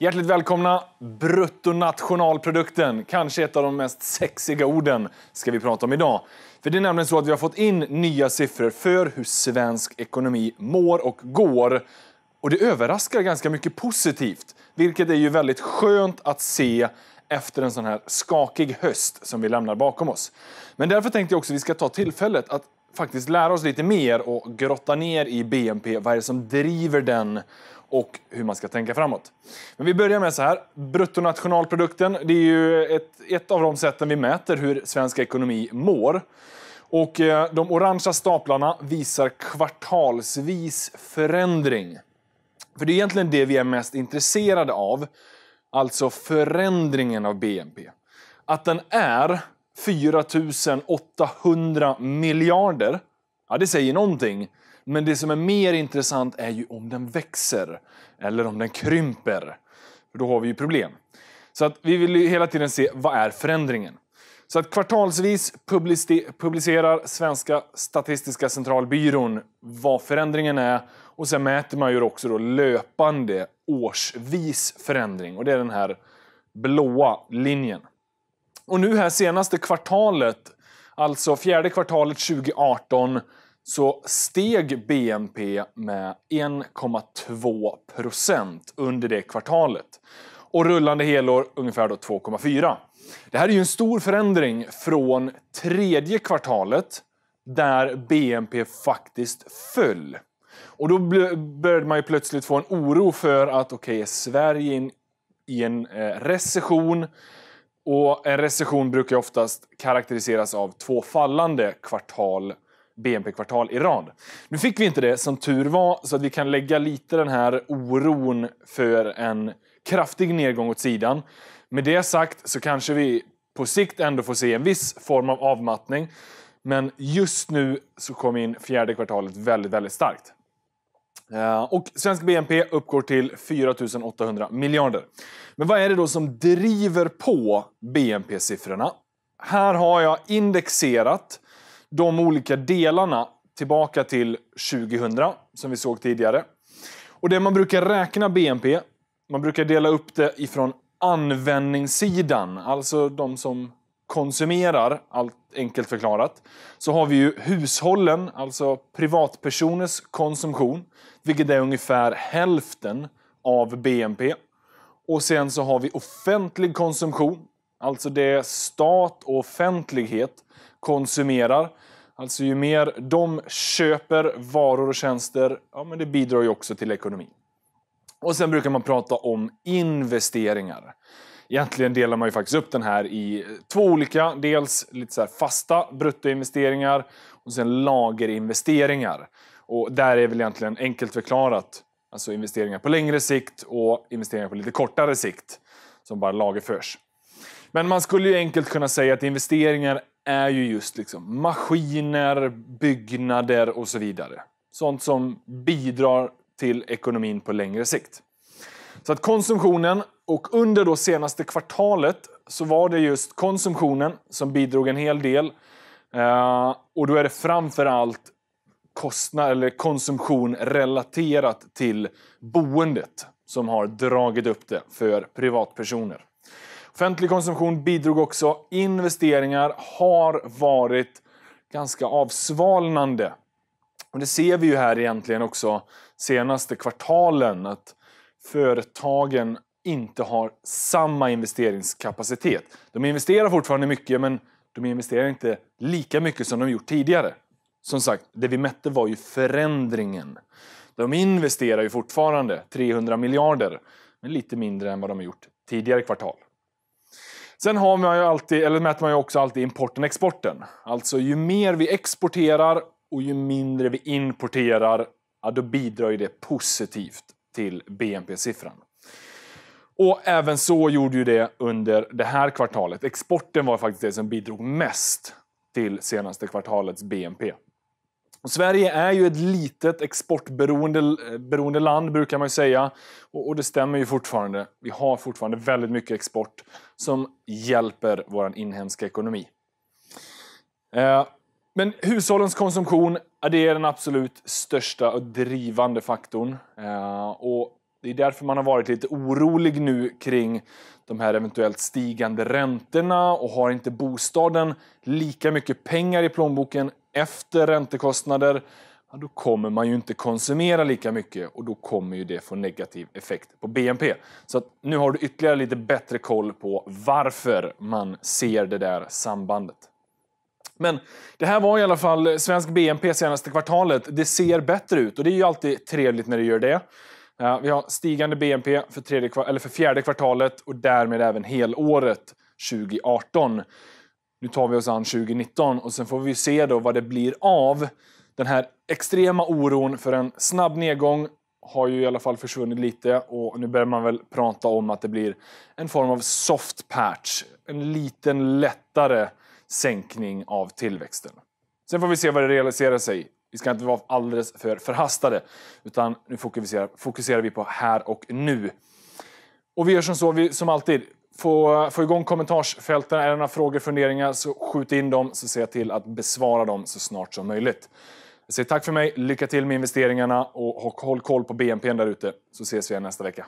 Hjärtligt välkomna! Bruttonationalprodukten, kanske ett av de mest sexiga orden, ska vi prata om idag. För det är nämligen så att vi har fått in nya siffror för hur svensk ekonomi mår och går. Och det överraskar ganska mycket positivt, vilket är ju väldigt skönt att se efter en sån här skakig höst som vi lämnar bakom oss. Men därför tänkte jag också att vi ska ta tillfället att faktiskt lära oss lite mer och grotta ner i BNP. Vad är det som driver den? och hur man ska tänka framåt. Men vi börjar med så här. Bruttonationalprodukten, det är ju ett, ett av de sätten vi mäter hur svensk ekonomi mår. Och eh, de orangea staplarna visar kvartalsvis förändring. För det är egentligen det vi är mest intresserade av, alltså förändringen av BNP. Att den är 4 800 miljarder. Ja, det säger någonting. Men det som är mer intressant är ju om den växer eller om den krymper. För då har vi ju problem. Så att vi vill hela tiden se vad är förändringen. Så att kvartalsvis publicerar Svenska Statistiska centralbyrån vad förändringen är och sen mäter man ju också då löpande årsvis förändring och det är den här blåa linjen. Och nu här senaste kvartalet, alltså fjärde kvartalet 2018, så steg BNP med 1,2 procent under det kvartalet. Och rullande helår ungefär 2,4. Det här är ju en stor förändring från tredje kvartalet där BNP faktiskt föll. Och då började man ju plötsligt få en oro för att okej, okay, är Sverige in, i en eh, recession? Och en recession brukar oftast karaktäriseras av två fallande kvartal, BNP-kvartal i rad. Nu fick vi inte det, som tur var, så att vi kan lägga lite den här oron för en kraftig nedgång åt sidan. Med det sagt så kanske vi på sikt ändå får se en viss form av avmattning. Men just nu så kom in fjärde kvartalet väldigt, väldigt starkt. Eh, och svensk BNP uppgår till 4 800 miljarder. Men vad är det då som driver på BNP-siffrorna? Här har jag indexerat de olika delarna tillbaka till 2000, som vi såg tidigare. Och det man brukar räkna BNP, man brukar dela upp det ifrån användningssidan, alltså de som konsumerar, allt enkelt förklarat, så har vi ju hushållen, alltså privatpersoners konsumtion, vilket är ungefär hälften av BNP. Och sen så har vi offentlig konsumtion, alltså det stat och offentlighet konsumerar. Alltså ju mer de köper varor och tjänster, ja men det bidrar ju också till ekonomin. Och sen brukar man prata om investeringar. Egentligen delar man ju faktiskt upp den här i två olika. Dels lite så fasta bruttoinvesteringar och sen lagerinvesteringar. Och där är väl egentligen enkelt förklarat alltså investeringar på längre sikt och investeringar på lite kortare sikt som bara lagerförs. Men man skulle ju enkelt kunna säga att investeringar är ju just liksom maskiner, byggnader och så vidare. Sånt som bidrar till ekonomin på längre sikt. Så att konsumtionen och under då senaste kvartalet så var det just konsumtionen som bidrog en hel del. Eh, och då är det framförallt kostnad eller konsumtion relaterat till boendet som har dragit upp det för privatpersoner. Offentlig konsumtion bidrog också. Investeringar har varit ganska avsvalnande. Och det ser vi ju här egentligen också senaste kvartalen. att företagen inte har samma investeringskapacitet. De investerar fortfarande mycket, men de investerar inte lika mycket som de gjort tidigare. Som sagt, det vi mätte var ju förändringen. De investerar ju fortfarande 300 miljarder, men lite mindre än vad de har gjort tidigare kvartal. Sen har man ju alltid, eller mäter man ju också alltid importen och exporten. Alltså ju mer vi exporterar och ju mindre vi importerar, ja, då bidrar ju det positivt till BNP-siffran. Och även så gjorde ju det under det här kvartalet. Exporten var faktiskt det som bidrog mest till senaste kvartalets BNP. Och Sverige är ju ett litet exportberoende land brukar man ju säga. Och, och, det stämmer ju fortfarande. Vi har fortfarande väldigt mycket export som hjälper vår inhemska ekonomi. Eh, men hushållens konsumtion är den absolut största och drivande faktorn. Eh, och det är därför man har varit lite orolig nu kring de här eventuellt stigande räntorna och har inte bostaden lika mycket pengar i plånboken efter räntekostnader, ja, då kommer man ju inte konsumera lika mycket och då kommer ju det få negativ effekt på BNP. Så nu har du ytterligare lite bättre koll på varför man ser det där sambandet. Men det här var i alla fall svensk BNP senaste kvartalet. Det ser bättre ut och det är ju alltid trevligt när det gör det. Vi har stigande BNP för, tredje, eller för fjärde kvartalet och därmed även helåret 2018. Nu tar vi oss an 2019 och sen får vi se då vad det blir av den här extrema oron för en snabb nedgång har ju i alla fall försvunnit lite och nu börjar man väl prata om att det blir en form av soft patch. En liten lättare sänkning av tillväxten. Sen får vi se vad det realiserar sig. Vi ska inte vara alldeles för förhastade, utan nu fokuserar, fokuserar vi på här och nu. Och vi gör som så, vi, som alltid, får få igång kommentarsfälten. Är det några frågor, funderingar, så skjut in dem så ser jag till att besvara dem så snart som möjligt. Jag säger tack för mig, lycka till med investeringarna och håll koll på BNP där ute så ses vi nästa vecka.